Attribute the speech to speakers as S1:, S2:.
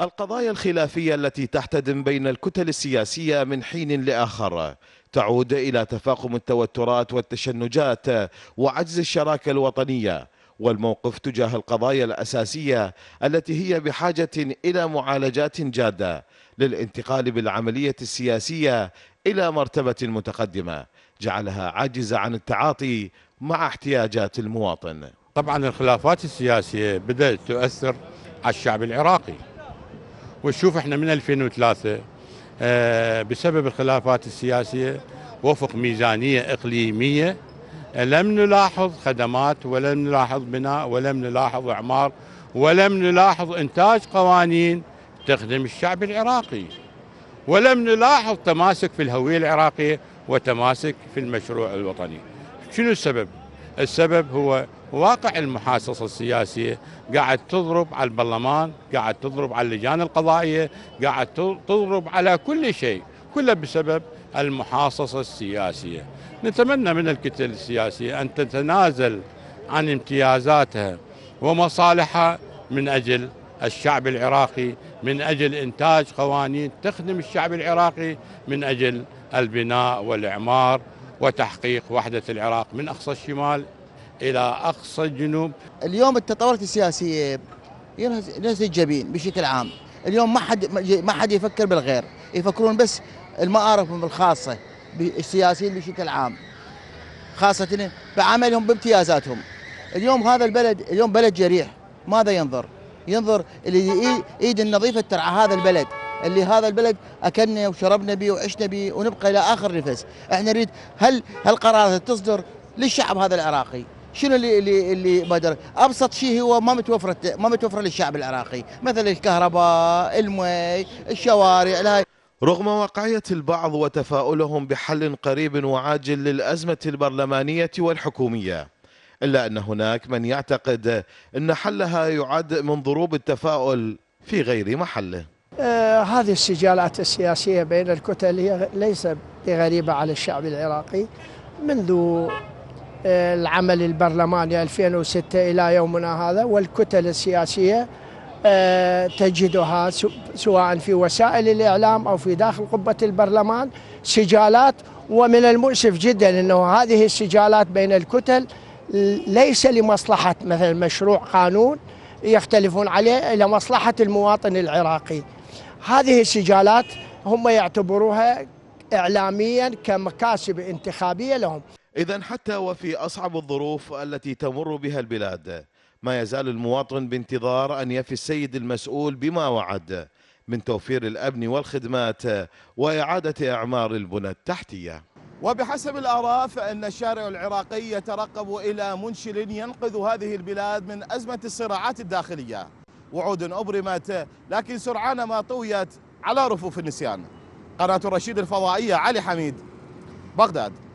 S1: القضايا الخلافية التي تحتدم بين الكتل السياسية من حين لآخر تعود إلى تفاقم التوترات والتشنجات وعجز الشراكة الوطنية والموقف تجاه القضايا الأساسية التي هي بحاجة إلى معالجات جادة للانتقال بالعملية السياسية إلى مرتبة متقدمة جعلها عاجزة عن التعاطي مع احتياجات
S2: المواطن طبعا الخلافات السياسية بدأت تؤثر على الشعب العراقي وتشوف احنا من 2003 آه، بسبب الخلافات السياسيه وفق ميزانيه اقليميه آه، لم نلاحظ خدمات ولم نلاحظ بناء ولم نلاحظ اعمار ولم نلاحظ انتاج قوانين تخدم الشعب العراقي ولم نلاحظ تماسك في الهويه العراقيه وتماسك في المشروع الوطني شنو السبب السبب هو واقع المحاصصة السياسية قاعد تضرب على البرلمان قاعد تضرب على اللجان القضائية قاعد تضرب على كل شيء كله بسبب المحاصصة السياسية نتمنى من الكتل السياسية أن تتنازل عن امتيازاتها ومصالحها من أجل الشعب العراقي من أجل إنتاج قوانين تخدم الشعب العراقي من أجل البناء والإعمار وتحقيق وحدة العراق من أقصى الشمال إلى أقصى الجنوب
S3: اليوم التطورات السياسية ليست الجبين بشكل عام اليوم ما حد ما حد يفكر بالغير يفكرون بس المعارفهم الخاصة السياسيين بشكل عام خاصة بعملهم بامتيازاتهم اليوم هذا البلد اليوم بلد جريح ماذا ينظر ينظر اللي ايد النظيفة ترعى هذا البلد اللي هذا البلد اكلنا وشربنا به وعشنا به ونبقى الى اخر نفس احنا نريد هل هالقرارات تصدر للشعب هذا العراقي شنو اللي اللي اللي ما ابسط شيء هو ما متوفر ما متوفر للشعب العراقي مثل الكهرباء المي الشوارع الهي.
S1: رغم واقعية البعض وتفاؤلهم بحل قريب وعاجل للأزمة البرلمانية والحكومية إلا أن هناك من يعتقد أن حلها يعد من ضروب التفاؤل في غير محله
S4: آه هذه السجالات السياسية بين الكتل هي ليس بغريبة على الشعب العراقي منذ العمل البرلماني 2006 إلى يومنا هذا والكتل السياسية آه، تجدها سواء في وسائل الإعلام أو في داخل قبة البرلمان سجالات ومن المؤسف جدا أنه هذه السجالات بين الكتل ليس لمصلحة مثلا مشروع قانون يختلفون عليه إلى مصلحة المواطن العراقي هذه السجالات هم يعتبروها إعلاميا كمكاسب انتخابية لهم
S1: إذا حتى وفي أصعب الظروف التي تمر بها البلاد ما يزال المواطن بانتظار أن يفي السيد المسؤول بما وعد من توفير الأمن والخدمات وإعادة إعمار البنى التحتية وبحسب الآراء فإن الشارع العراقي يترقب إلى منشل ينقذ هذه البلاد من أزمة الصراعات الداخلية وعود أبرمت لكن سرعان ما طويت على رفوف النسيان قناة الرشيد الفضائية علي حميد بغداد